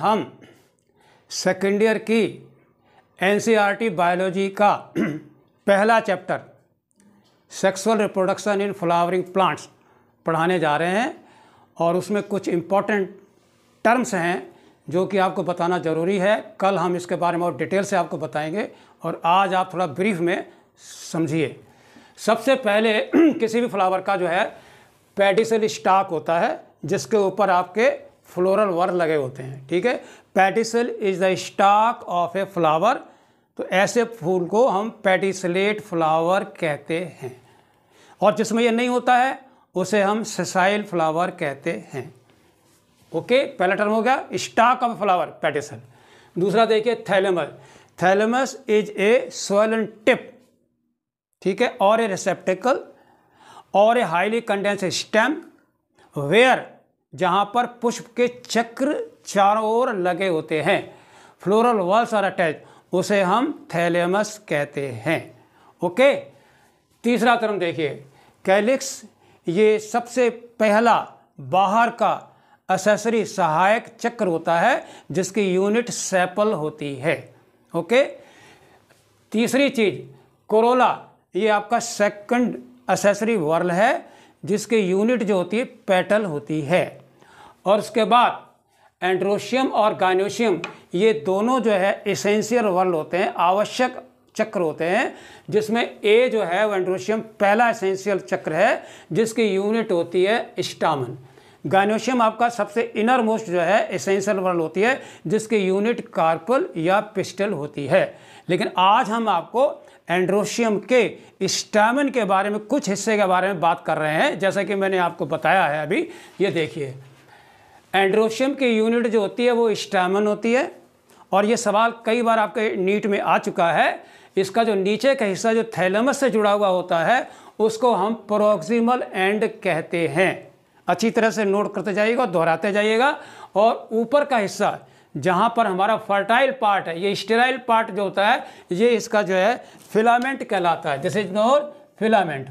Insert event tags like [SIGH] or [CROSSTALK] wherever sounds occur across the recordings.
हम second year की NCERT biology e का [CLEARS THROAT] पहला chapter sexual reproduction in flowering plants पढ़ाने जा रहे हैं और उसमें कुछ इम्पॉर्टेंट टर्म्स हैं जो कि आपको बताना ज़रूरी है कल हम इसके बारे में और डिटेल से आपको बताएंगे और आज आप थोड़ा ब्रीफ में समझिए सबसे पहले [CLEARS THROAT] किसी भी फ्लावर का जो है पेडिसल स्टाक होता है जिसके ऊपर आपके फ्लोरल वर्ड लगे होते हैं ठीक है pedicel is the stalk of a flower तो ऐसे फूल को हम पैटिसलेट फ्लावर कहते हैं और जिसमें यह नहीं होता है उसे हम ससाइल फ्लावर कहते हैं ओके पहला टर्म हो गया स्टॉक ऑफ फ्लावर पैटिसल दूसरा देखिए thalamus thalamus is a swollen tip ठीक है और ए रिसेप्टिकल और a highly condensed stem where जहाँ पर पुष्प के चक्र चारों ओर लगे होते हैं फ्लोरल वॉल्स आर अटैच उसे हम थैलेमस कहते हैं ओके तीसरा क्रम देखिए कैलिक्स ये सबसे पहला बाहर का असेसरी सहायक चक्र होता है जिसकी यूनिट सेपल होती है ओके तीसरी चीज कोरोला ये आपका सेकंड असेसरी वर्ल है जिसकी यूनिट जो होती है पेटल होती है और उसके बाद एंड्रोशियम और गाइनोशियम ये दोनों जो है एसेंशियल वर्ल्ड होते हैं आवश्यक चक्र होते हैं जिसमें ए जो है वो एंड्रोशियम पहला एसेंशियल चक्र है जिसकी यूनिट होती है स्टामन गाइनोशियम आपका सबसे इनर मोस्ट जो है एसेंशियल वर्ल्ड होती है जिसकी यूनिट कार्पल या पिस्टल होती है लेकिन आज हम आपको एंड्रोशियम के स्टामन के बारे में कुछ हिस्से के बारे में बात कर रहे हैं जैसा कि मैंने आपको बताया है अभी ये देखिए एंड्रोशियम की यूनिट जो होती है वो स्टैमन होती है और ये सवाल कई बार आपके नीट में आ चुका है इसका जो नीचे का हिस्सा जो थैलमस से जुड़ा हुआ होता है उसको हम प्रोक्सिमल एंड कहते हैं अच्छी तरह से नोट करते जाइएगा दोहराते जाइएगा और ऊपर का हिस्सा जहाँ पर हमारा फर्टाइल पार्ट है ये स्टेराइल पार्ट जो होता है ये इसका जो है फिलामेंट कहलाता है दिस इज नोर फिलामेंट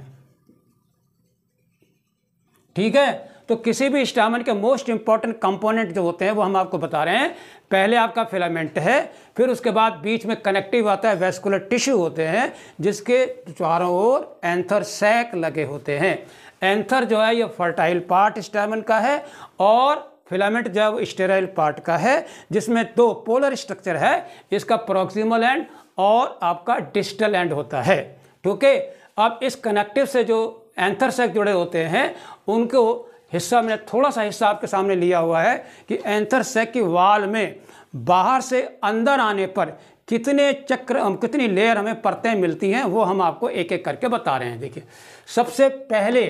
ठीक है तो किसी भी स्टामन के मोस्ट इंपॉर्टेंट कंपोनेंट जो होते हैं वो हम आपको बता रहे हैं पहले आपका फिलामेंट है फिर उसके बाद बीच में कनेक्टिव आता है वेस्कुलर टिश्यू होते हैं जिसके चारों ओर एंथर सैक लगे होते हैं एंथर जो है ये फर्टाइल पार्ट स्टामन का है और फिलामेंट जो है वो स्टेराइल पार्ट का है जिसमें दो पोलर स्ट्रक्चर है इसका प्रोक्सीमल एंड और आपका डिजिटल एंड होता है ठीक है अब इस कनेक्टिव से जो एंथर सेक जुड़े होते हैं उनको हिस्सा मैंने थोड़ा सा हिस्सा आपके सामने लिया हुआ है कि एंथर सेक की वाल में बाहर से अंदर आने पर कितने चक्र कितनी लेयर हमें परतें मिलती हैं वो हम आपको एक एक करके बता रहे हैं देखिए सबसे पहले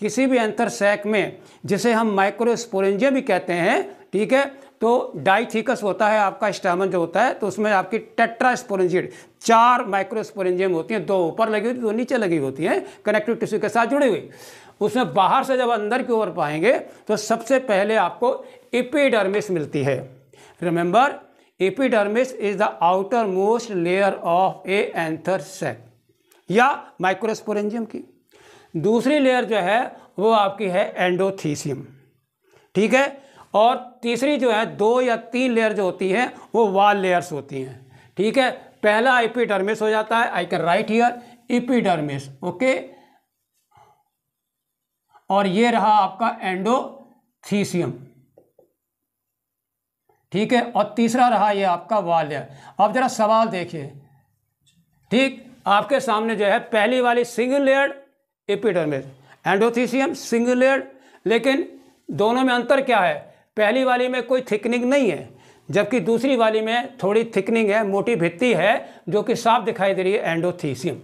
किसी भी एंथर में जिसे हम माइक्रोस्पोरेंजिया भी कहते हैं ठीक है तो डाइथिकस होता है आपका स्टामन जो होता है तो उसमें आपकी टेट्रास्पोरेंजिड चार माइक्रोस्पोरेंजियम होती हैं दो ऊपर लगी होती है दो नीचे लगी होती हैं कनेक्टिव टिश्यू के साथ जुड़ी हुई उसमें बाहर से जब अंदर की ओर पाएंगे तो सबसे पहले आपको एपिडर्मिस मिलती है remember epidermis is the outermost layer of a anther sac या माइक्रोस्पोरेंजियम की दूसरी लेयर जो है वो आपकी है एंडोथीसियम ठीक है और तीसरी जो है दो या तीन लेयर जो होती हैं वो वाल लेयर्स होती हैं ठीक है पहला एपीडर्मिस हो जाता है I can write here epidermis okay और ये रहा आपका एंडोथीसियम ठीक है और तीसरा रहा ये आपका वाल्य अब जरा सवाल देखिए ठीक आपके सामने जो है पहली वाली single layer epidermis endothecium single layer लेकिन दोनों में अंतर क्या है पहली वाली में कोई थिकनिंग नहीं है जबकि दूसरी वाली में थोड़ी थिकनिंग है मोटी भित्ती है जो कि साफ दिखाई दे रही है एंडोथीसियम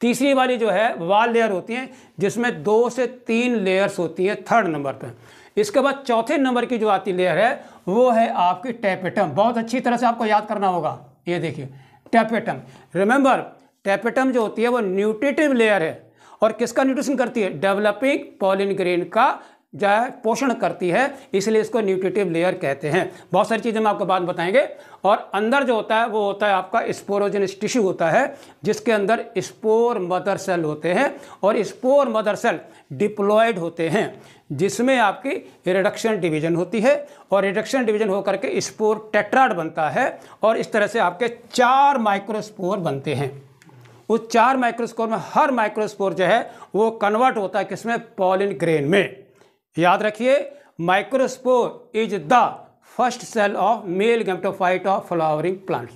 तीसरी वाली जो है वाल लेयर होती है जिसमें दो से तीन लेयर्स होती है थर्ड नंबर पर इसके बाद चौथे नंबर की जो आती लेयर है वो है आपकी टैपेटम बहुत अच्छी तरह से आपको याद करना होगा ये देखिए टैपेटम रिमेंबर टैपेटम जो होती है वो न्यूट्रिटिव लेयर है और किसका न्यूट्रिशन करती है डेवलपिंग पॉलिन ग्रेन का जो है पोषण करती है इसलिए इसको न्यूट्रिटिव लेयर कहते हैं बहुत सारी चीज़ें हम आपको बाद बताएंगे और अंदर जो होता है वो होता है आपका स्पोरोजेनस टिश्यू होता है जिसके अंदर स्पोर मदर सेल होते हैं और स्पोर मदर सेल डिप्लॉयड होते हैं जिसमें आपकी रिडक्शन डिवीजन होती है और रिडक्शन डिवीजन होकर के स्पोर टेट्राड बनता है और इस तरह से आपके चार माइक्रोस्पोर बनते हैं उस चार माइक्रोस्पोर में हर माइक्रोस्पोर जो है वो कन्वर्ट होता है किसमें पॉलिन ग्रेन में याद रखिए microspore is the first cell of male gametophyte of flowering plant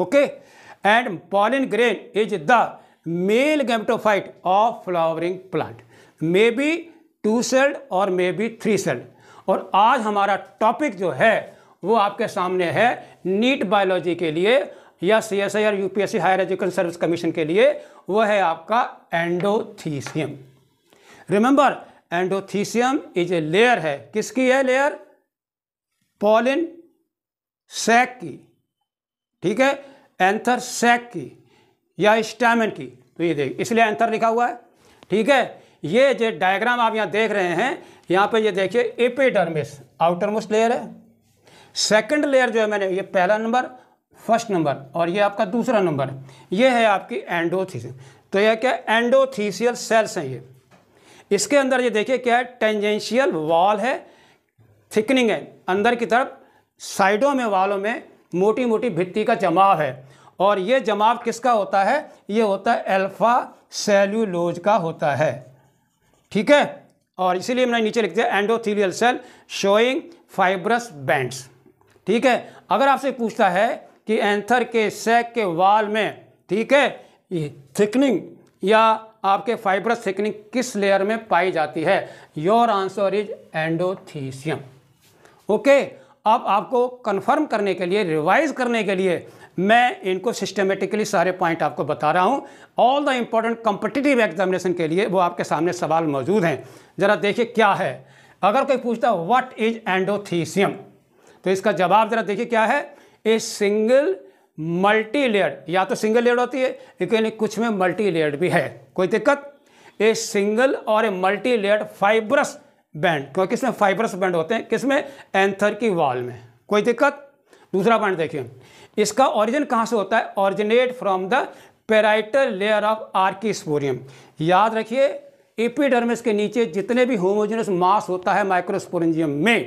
okay and pollen grain is the male gametophyte of flowering plant may be two celled और मे बी थ्री सेल्ड और आज हमारा topic जो है वो आपके सामने है नीट बायोलॉजी के लिए या C S I R U P S C higher education service commission के लिए वो है आपका endothecium remember endothecium is a layer है किसकी है लेयर पॉलिन सैक की ठीक है एंथर सैक की या स्टैमिन की तो ये देख इसलिए एंथर लिखा हुआ है ठीक है ये जो डायग्राम आप यहाँ देख रहे हैं यहाँ पे ये देखिए एपिडर्मिस आउटर मोस्ट लेयर है सेकंड लेयर जो है मैंने ये पहला नंबर फर्स्ट नंबर और ये आपका दूसरा नंबर ये है आपकी एंडोथीसियम तो यह क्या एंडोथीसियल सेल्स हैं ये इसके अंदर ये देखिए क्या है टेंजेंशियल वॉल है थिकनिंग है अंदर की तरफ साइडों में वालों में मोटी मोटी भित्ती का जमाव है और ये जमाव किसका होता है ये होता है एल्फा सेल्यूलोज का होता है ठीक है और इसीलिए मैंने नीचे लिख दिया endothelial cell showing fibrous bands ठीक है अगर आपसे पूछता है कि एंथर के सैक के वाल में ठीक है थिकनिंग या आपके फाइब्रस थिकनिंग किस लेयर में पाई जाती है your answer is endothecium okay अब आपको कंफर्म करने के लिए रिवाइज करने के लिए मैं इनको सिस्टमेटिकली सारे पॉइंट आपको बता रहा हूँ all the important competitive examination के लिए वो आपके सामने सवाल मौजूद हैं ज़रा देखिए क्या है अगर कोई पूछता व्हाट इज एंडोथीसियम तो इसका जवाब ज़रा देखिए क्या है ए सिंगल मल्टी लेयर या तो सिंगल लेयर होती है लेकिन कुछ में मल्टी लेयर भी है कोई दिक्कत ए सिंगल और a multi layer fibrous band क्योंकि इसमें फाइब्रस बैंड होते हैं किसमें एंथर की वॉल में कोई दिक्कत दूसरा पॉइंट देखिए इसका ऑरिजिन कहाँ से होता है originate from the parietal layer of archesporium याद रखिए एपिडर्मिस के नीचे जितने भी होमोजेनस मास होता है माइक्रोस्पोरेंजियम में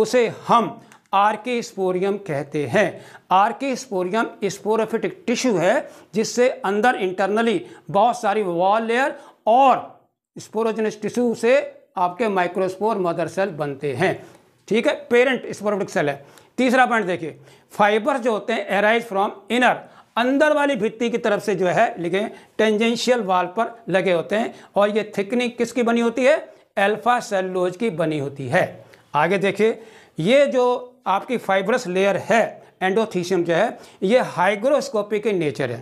उसे हम आरके स्पोरियम कहते हैं आरके स्पोरियम स्पोरोफिटिक टिश्यू है जिससे अंदर इंटरनली बहुत सारी वॉल लेयर और स्पोरोजेनस टिश्यू से आपके माइक्रोस्पोर मदर सेल बनते हैं ठीक है पेरेंट स्पोरोफिटिक सेल है तीसरा पॉइंट देखिए फाइबर जो होते हैं एराइज फ्रॉम इनर अंदर वाली भित्ति की तरफ से जो है लिखें टेंजेंशियल वाल पर लगे होते हैं और ये थिकनिंग किसकी बनी होती है एल्फा सेलोज की बनी होती है आगे देखिए ये जो आपकी फाइब्रस लेयर है एंडोथीशियम जो है ये हाइग्रोस्कोपिक इन नेचर है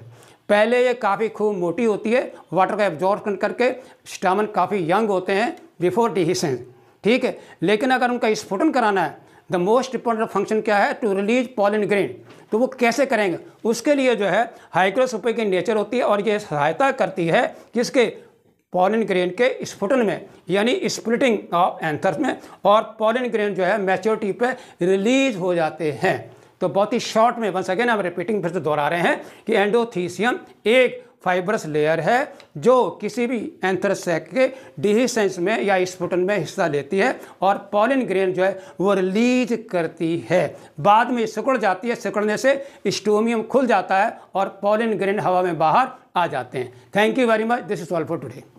पहले ये काफ़ी खूब मोटी होती है वाटर का एब्जॉर्ब करके स्टामन काफ़ी यंग होते हैं बिफोर डिहिसेंस ठीक है लेकिन अगर उनका स्फुटन कराना है द मोस्ट इंपॉर्टेंट फंक्शन क्या है टू रिलीज पॉलिन ग्रेन तो वो कैसे करेंगे उसके लिए जो है हाइक्रोसोपे की नेचर होती है और ये सहायता करती है किसके पॉलिन ग्रेन के स्फुटन में यानी स्प्लिटिंग ऑफ एंथर में और पॉलिन ग्रेन जो है मैच्योरिटी पे रिलीज हो जाते हैं तो बहुत ही शॉर्ट में बन ना हम रिपीटिंग फिर से दोहरा रहे हैं कि एंडोथीसियम एक फाइबरस लेयर है जो किसी भी एंथरसैक के डिहिसेंस में या स्फुटन में हिस्सा लेती है और पॉलिन ग्रेन जो है वो रिलीज करती है बाद में सिकुड़ जाती है सिकुड़ने से स्टोमियम खुल जाता है और पॉलिन ग्रेन हवा में बाहर आ जाते हैं thank you very much this is all for today